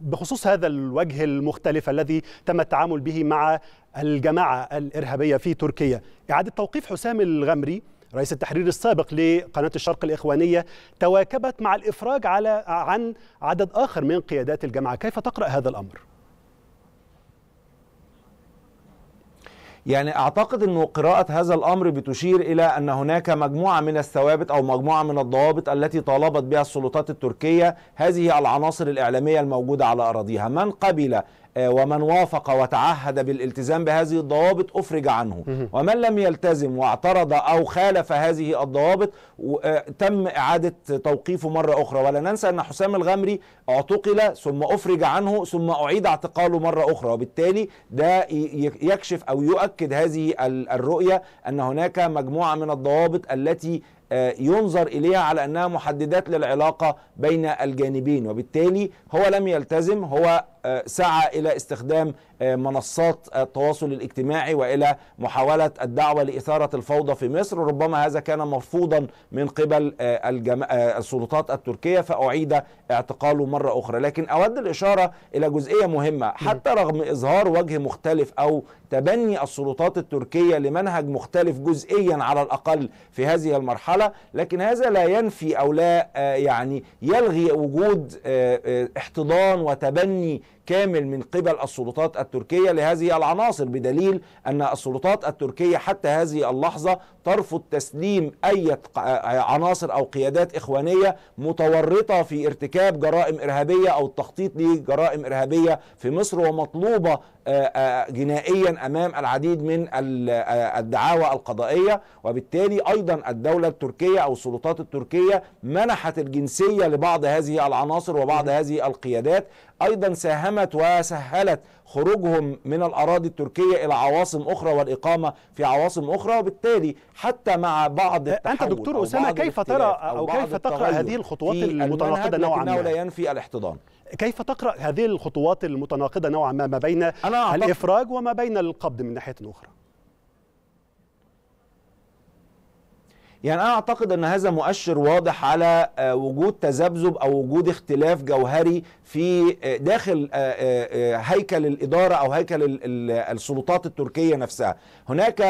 بخصوص هذا الوجه المختلف الذي تم التعامل به مع الجماعة الإرهابية في تركيا إعادة توقيف حسام الغمري رئيس التحرير السابق لقناة الشرق الإخوانية تواكبت مع الإفراج على عن عدد آخر من قيادات الجماعة كيف تقرأ هذا الأمر؟ يعني اعتقد انه قراءه هذا الامر بتشير الى ان هناك مجموعه من الثوابت او مجموعه من الضوابط التي طالبت بها السلطات التركيه هذه العناصر الاعلاميه الموجوده على اراضيها من قبل آه، ومن وافق وتعهد بالالتزام بهذه الضوابط أفرج عنه ومن لم يلتزم واعترض أو خالف هذه الضوابط آه، تم إعادة توقيفه مرة أخرى ولا ننسى أن حسام الغمري اعتقل ثم أفرج عنه ثم أعيد اعتقاله مرة أخرى وبالتالي ده يكشف أو يؤكد هذه الرؤية أن هناك مجموعة من الضوابط التي آه، ينظر إليها على أنها محددات للعلاقة بين الجانبين وبالتالي هو لم يلتزم هو آه، سعى إلى استخدام آه، منصات التواصل الاجتماعي وإلى محاولة الدعوة لإثارة الفوضى في مصر ربما هذا كان مرفوضا من قبل السلطات التركية فأعيد اعتقاله مرة أخرى لكن أود الإشارة إلى جزئية مهمة حتى رغم إظهار وجه مختلف أو تبني السلطات التركية لمنهج مختلف جزئيا على الأقل في هذه المرحلة لكن هذا لا ينفي أو لا آه، يعني يلغي وجود آه، آه، احتضان وتبني كامل من قبل السلطات التركية لهذه العناصر بدليل أن السلطات التركية حتى هذه اللحظة ترفض تسليم أي عناصر أو قيادات إخوانية متورطة في ارتكاب جرائم إرهابية أو التخطيط لجرائم إرهابية في مصر ومطلوبة جنائيا امام العديد من آه، الدعاوى القضائيه وبالتالي ايضا الدوله التركيه او السلطات التركيه منحت الجنسيه لبعض هذه العناصر وبعض هذه القيادات ايضا ساهمت وسهلت خروجهم من الأراضي التركية إلى عواصم أخرى والإقامة في عواصم أخرى وبالتالي حتى مع بعض أنت دكتور أسامة كيف ترى أو, أو كيف تقرأ هذه الخطوات المتناقضة نوعا ما لا ينفي الاحتضان كيف تقرأ هذه الخطوات المتناقضة نوعا ما ما بين الإفراج وما بين القبض من ناحية أخرى يعني انا اعتقد ان هذا مؤشر واضح على آه، وجود تذبذب او وجود اختلاف جوهري في آه، داخل آه، هيكل الاداره او هيكل السلطات التركيه نفسها هناك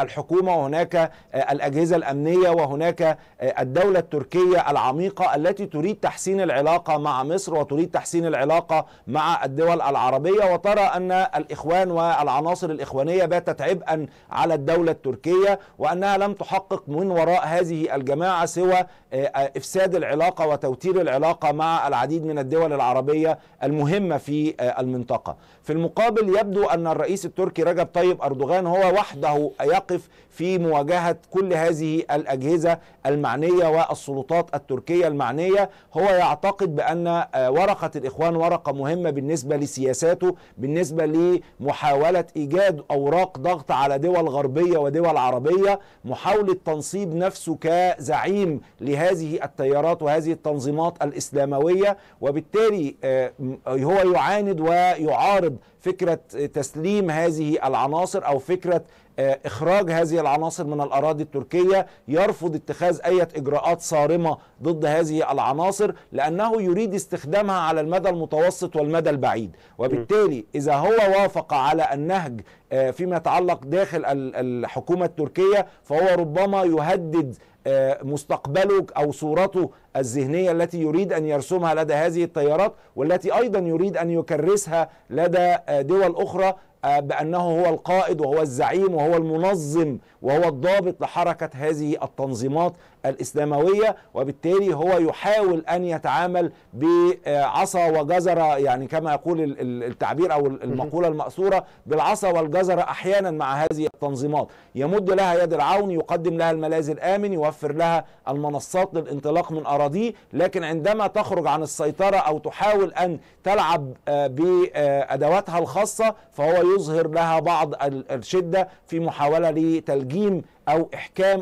الحكومه وهناك الاجهزه الامنيه وهناك الدوله التركيه العميقه التي تريد تحسين العلاقه مع مصر وتريد تحسين العلاقه مع الدول العربيه وترى ان الاخوان والعناصر الاخوانيه باتت عبئا على الدوله التركيه وانها لم تحقق من وراء هذه الجماعة سوى آه، إفساد العلاقة وتوتير العلاقة مع العديد من الدول العربية المهمة في آه، المنطقة في المقابل يبدو أن الرئيس التركي رجب طيب أردوغان هو وحده يقف في مواجهة كل هذه الأجهزة المعنية والسلطات التركية المعنية هو يعتقد بأن آه، ورقة الإخوان ورقة مهمة بالنسبة لسياساته بالنسبة لمحاولة إيجاد أوراق ضغط على دول غربية ودول عربية محاولة تنصيب نفسه كزعيم لهذه التيارات وهذه التنظيمات الإسلاموية وبالتالي آه، هو يعاند ويعارض فكره آه، تسليم هذه العناصر او فكره آه، اخراج هذه العناصر من الاراضي التركيه يرفض اتخاذ اي اجراءات صارمه ضد هذه العناصر لانه يريد استخدامها على المدى المتوسط والمدى البعيد وبالتالي اذا هو وافق على النهج آه، فيما يتعلق داخل الحكومه التركيه فهو ربما يهدد آه، مستقبله او صورته الذهنيه التي يريد ان يرسمها لدى هذه التيارات والتي ايضا يريد ان يكرسها لدى آه، دول اخرى آه، بأنه هو القائد وهو الزعيم وهو المنظم وهو الضابط لحركة هذه التنظيمات الإسلاموية وبالتالي هو يحاول أن يتعامل بعصا وجزرة يعني كما يقول التعبير أو المقولة المأثورة بالعصا والجزرة أحيانا مع هذه التنظيمات يمد لها يد العون يقدم لها الملاذ الآمن يوفر لها المنصات للانطلاق من أراضيه لكن عندما تخرج عن السيطرة أو تحاول أن تلعب آه، بأدواتها الخاصة فهو يظهر لها بعض الشدة في محاولة لتلجيم أو إحكام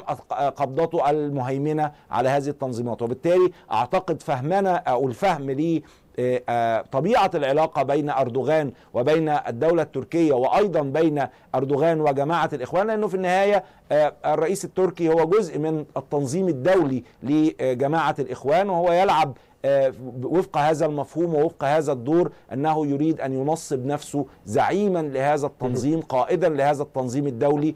قبضته المهيمنة على هذه التنظيمات وبالتالي أعتقد فهمنا أو الفهم لي آه، آه، طبيعه العلاقه بين اردوغان وبين الدوله التركيه وايضا بين اردوغان وجماعه الاخوان لانه في النهايه آه، الرئيس التركي هو جزء من التنظيم الدولي لجماعه الاخوان وهو يلعب وفق هذا المفهوم ووفق هذا الدور انه يريد ان ينصب نفسه زعيما لهذا التنظيم قائدا لهذا التنظيم الدولي